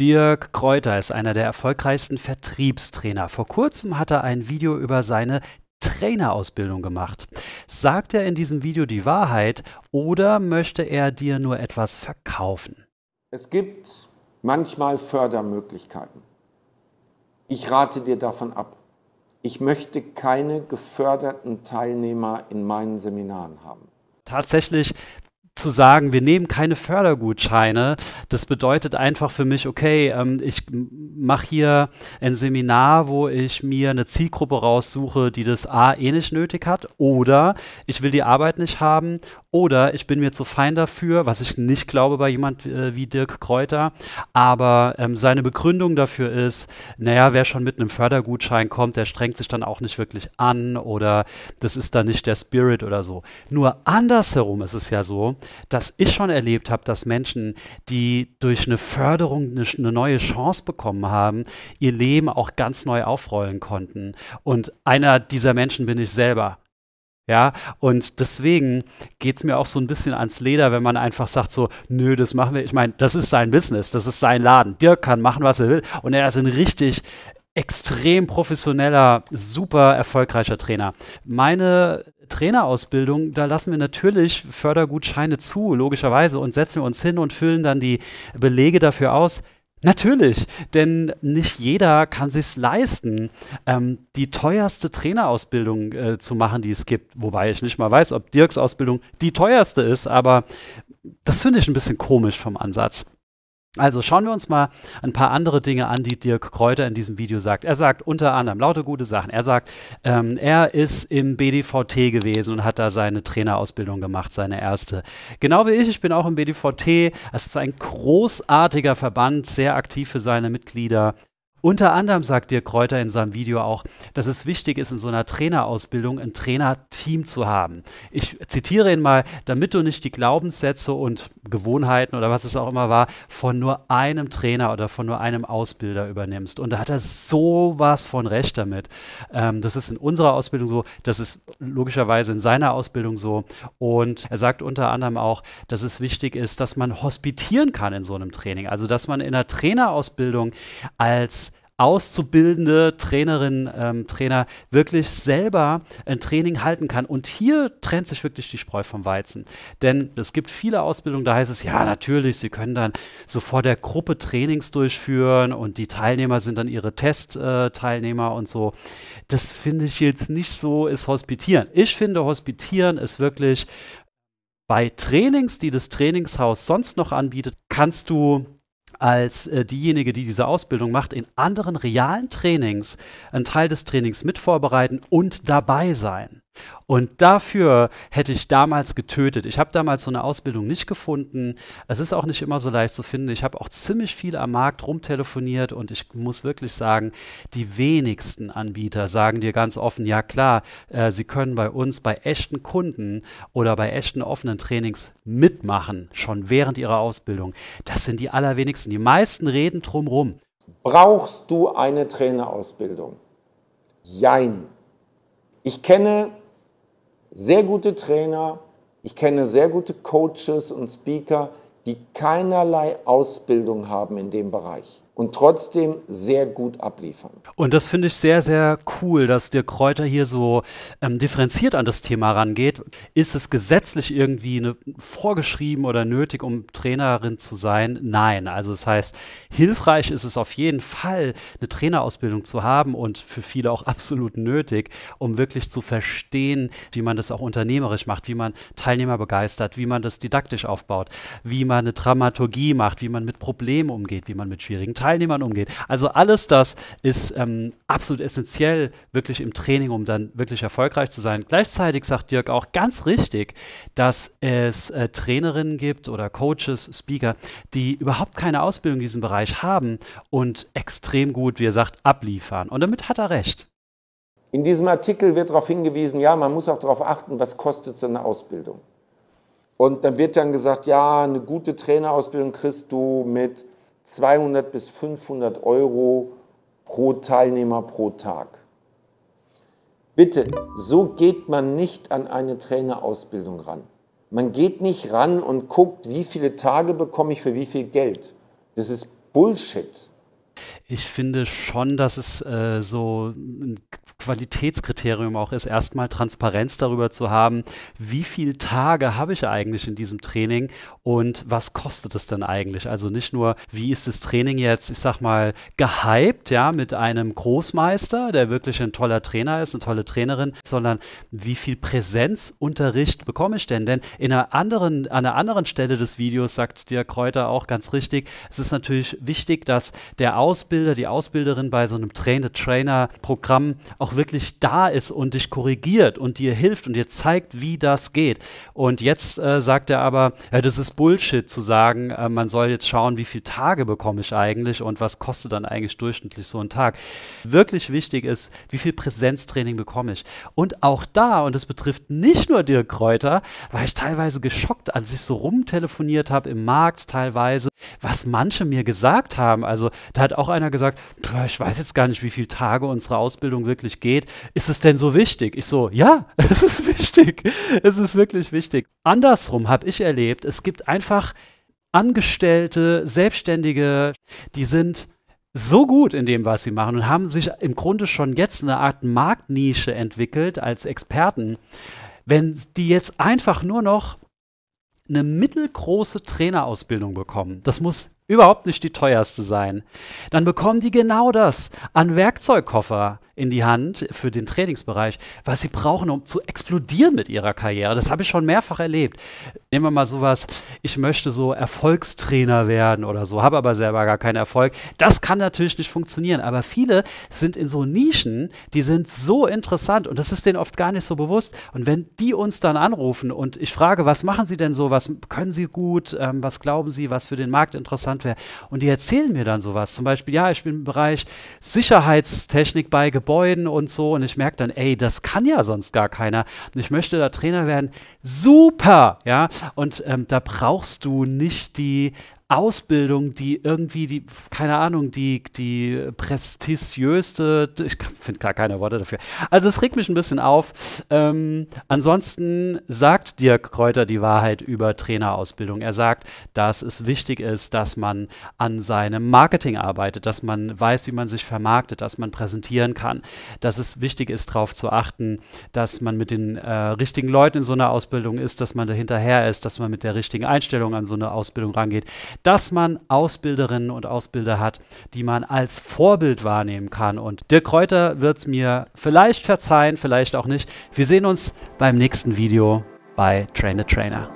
Dirk Kräuter ist einer der erfolgreichsten Vertriebstrainer. Vor kurzem hat er ein Video über seine Trainerausbildung gemacht. Sagt er in diesem Video die Wahrheit oder möchte er dir nur etwas verkaufen? Es gibt manchmal Fördermöglichkeiten. Ich rate dir davon ab. Ich möchte keine geförderten Teilnehmer in meinen Seminaren haben. Tatsächlich zu sagen, wir nehmen keine Fördergutscheine, das bedeutet einfach für mich, okay, ähm, ich mache hier ein Seminar, wo ich mir eine Zielgruppe raussuche, die das A eh nicht nötig hat oder ich will die Arbeit nicht haben oder ich bin mir zu fein dafür, was ich nicht glaube bei jemand äh, wie Dirk Kräuter. Aber ähm, seine Begründung dafür ist, naja, wer schon mit einem Fördergutschein kommt, der strengt sich dann auch nicht wirklich an oder das ist dann nicht der Spirit oder so. Nur andersherum ist es ja so, dass ich schon erlebt habe, dass Menschen, die durch eine Förderung eine, eine neue Chance bekommen haben, ihr Leben auch ganz neu aufrollen konnten. Und einer dieser Menschen bin ich selber. Ja, und deswegen geht es mir auch so ein bisschen ans Leder, wenn man einfach sagt so, nö, das machen wir. Ich meine, das ist sein Business, das ist sein Laden. Dirk kann machen, was er will. Und er ist ein richtig extrem professioneller, super erfolgreicher Trainer. Meine Trainerausbildung, da lassen wir natürlich Fördergutscheine zu, logischerweise, und setzen wir uns hin und füllen dann die Belege dafür aus. Natürlich, denn nicht jeder kann sich's leisten, ähm, die teuerste Trainerausbildung äh, zu machen, die es gibt. Wobei ich nicht mal weiß, ob Dirks Ausbildung die teuerste ist, aber das finde ich ein bisschen komisch vom Ansatz. Also schauen wir uns mal ein paar andere Dinge an, die Dirk Kräuter in diesem Video sagt. Er sagt unter anderem lauter gute Sachen. Er sagt, ähm, er ist im BDVT gewesen und hat da seine Trainerausbildung gemacht, seine erste. Genau wie ich, ich bin auch im BDVT. Es ist ein großartiger Verband, sehr aktiv für seine Mitglieder. Unter anderem sagt dir Kräuter in seinem Video auch, dass es wichtig ist, in so einer Trainerausbildung ein Trainerteam zu haben. Ich zitiere ihn mal, damit du nicht die Glaubenssätze und Gewohnheiten oder was es auch immer war, von nur einem Trainer oder von nur einem Ausbilder übernimmst. Und da hat er sowas von recht damit. Ähm, das ist in unserer Ausbildung so, das ist logischerweise in seiner Ausbildung so. Und er sagt unter anderem auch, dass es wichtig ist, dass man hospitieren kann in so einem Training. Also, dass man in einer Trainerausbildung als auszubildende Trainerin, ähm, Trainer wirklich selber ein Training halten kann. Und hier trennt sich wirklich die Spreu vom Weizen. Denn es gibt viele Ausbildungen, da heißt es, ja, natürlich, Sie können dann so vor der Gruppe Trainings durchführen und die Teilnehmer sind dann ihre Testteilnehmer äh, und so. Das finde ich jetzt nicht so, ist hospitieren. Ich finde, hospitieren ist wirklich bei Trainings, die das Trainingshaus sonst noch anbietet, kannst du als äh, diejenige, die diese Ausbildung macht, in anderen realen Trainings einen Teil des Trainings mit vorbereiten und dabei sein. Und dafür hätte ich damals getötet. Ich habe damals so eine Ausbildung nicht gefunden. Es ist auch nicht immer so leicht zu finden. Ich habe auch ziemlich viel am Markt rumtelefoniert und ich muss wirklich sagen, die wenigsten Anbieter sagen dir ganz offen, ja klar, äh, sie können bei uns bei echten Kunden oder bei echten offenen Trainings mitmachen, schon während ihrer Ausbildung. Das sind die allerwenigsten. Die meisten reden drumrum. Brauchst du eine Trainerausbildung? Jein. Ich kenne sehr gute Trainer, ich kenne sehr gute Coaches und Speaker, die keinerlei Ausbildung haben in dem Bereich und trotzdem sehr gut abliefern. Und das finde ich sehr, sehr cool, dass Dirk Kräuter hier so ähm, differenziert an das Thema rangeht. Ist es gesetzlich irgendwie eine, vorgeschrieben oder nötig, um Trainerin zu sein? Nein. Also das heißt, hilfreich ist es auf jeden Fall, eine Trainerausbildung zu haben und für viele auch absolut nötig, um wirklich zu verstehen, wie man das auch unternehmerisch macht, wie man Teilnehmer begeistert, wie man das didaktisch aufbaut, wie man eine Dramaturgie macht, wie man mit Problemen umgeht, wie man mit schwierigen Teilnehmern umgeht. Also alles das ist ähm, absolut essentiell, wirklich im Training, um dann wirklich erfolgreich zu sein. Gleichzeitig sagt Dirk auch ganz richtig, dass es äh, Trainerinnen gibt oder Coaches, Speaker, die überhaupt keine Ausbildung in diesem Bereich haben und extrem gut, wie er sagt, abliefern. Und damit hat er recht. In diesem Artikel wird darauf hingewiesen, ja, man muss auch darauf achten, was kostet so eine Ausbildung. Und dann wird dann gesagt, ja, eine gute Trainerausbildung kriegst du mit 200 bis 500 Euro pro Teilnehmer pro Tag. Bitte, so geht man nicht an eine Trainerausbildung ran. Man geht nicht ran und guckt, wie viele Tage bekomme ich für wie viel Geld. Das ist Bullshit. Ich finde schon, dass es äh, so ein Qualitätskriterium auch ist, erstmal Transparenz darüber zu haben, wie viele Tage habe ich eigentlich in diesem Training und was kostet es denn eigentlich? Also nicht nur, wie ist das Training jetzt, ich sag mal, gehypt, ja, mit einem Großmeister, der wirklich ein toller Trainer ist, eine tolle Trainerin, sondern wie viel Präsenzunterricht bekomme ich denn? Denn in einer anderen, an einer anderen Stelle des Videos sagt dir Kräuter auch ganz richtig, es ist natürlich wichtig, dass der Ausbilder, die Ausbilderin bei so einem Train-the-Trainer-Programm auch wirklich da ist und dich korrigiert und dir hilft und dir zeigt, wie das geht. Und jetzt äh, sagt er aber, ja, das ist Bullshit zu sagen, äh, man soll jetzt schauen, wie viele Tage bekomme ich eigentlich und was kostet dann eigentlich durchschnittlich so ein Tag. Wirklich wichtig ist, wie viel Präsenztraining bekomme ich. Und auch da, und das betrifft nicht nur Dirk Kräuter, war ich teilweise geschockt, als ich so rumtelefoniert habe im Markt teilweise was manche mir gesagt haben. Also da hat auch einer gesagt, ich weiß jetzt gar nicht, wie viele Tage unsere Ausbildung wirklich geht. Ist es denn so wichtig? Ich so, ja, es ist wichtig. Es ist wirklich wichtig. Andersrum habe ich erlebt, es gibt einfach Angestellte, Selbstständige, die sind so gut in dem, was sie machen und haben sich im Grunde schon jetzt eine Art Marktnische entwickelt als Experten. Wenn die jetzt einfach nur noch eine mittelgroße Trainerausbildung bekommen. Das muss überhaupt nicht die teuerste sein. Dann bekommen die genau das an Werkzeugkoffer in die Hand für den Trainingsbereich, was sie brauchen, um zu explodieren mit ihrer Karriere. Das habe ich schon mehrfach erlebt. Nehmen wir mal sowas, ich möchte so Erfolgstrainer werden oder so, habe aber selber gar keinen Erfolg. Das kann natürlich nicht funktionieren, aber viele sind in so Nischen, die sind so interessant und das ist denen oft gar nicht so bewusst. Und wenn die uns dann anrufen und ich frage, was machen sie denn so, was können sie gut, ähm, was glauben sie, was für den Markt interessant interessant wäre. Und die erzählen mir dann sowas. Zum Beispiel, ja, ich bin im Bereich Sicherheitstechnik bei Gebäuden und so. Und ich merke dann, ey, das kann ja sonst gar keiner. Und ich möchte da Trainer werden. Super, ja. Und ähm, da brauchst du nicht die Ausbildung, die irgendwie die, keine Ahnung, die, die prestigiöste, ich finde gar keine Worte dafür. Also es regt mich ein bisschen auf. Ähm, ansonsten sagt Dirk Kräuter die Wahrheit über Trainerausbildung. Er sagt, dass es wichtig ist, dass man an seinem Marketing arbeitet, dass man weiß, wie man sich vermarktet, dass man präsentieren kann, dass es wichtig ist, darauf zu achten, dass man mit den äh, richtigen Leuten in so einer Ausbildung ist, dass man dahinterher ist, dass man mit der richtigen Einstellung an so eine Ausbildung rangeht dass man Ausbilderinnen und Ausbilder hat, die man als Vorbild wahrnehmen kann. Und Dirk Kräuter wird es mir vielleicht verzeihen, vielleicht auch nicht. Wir sehen uns beim nächsten Video bei Train the Trainer.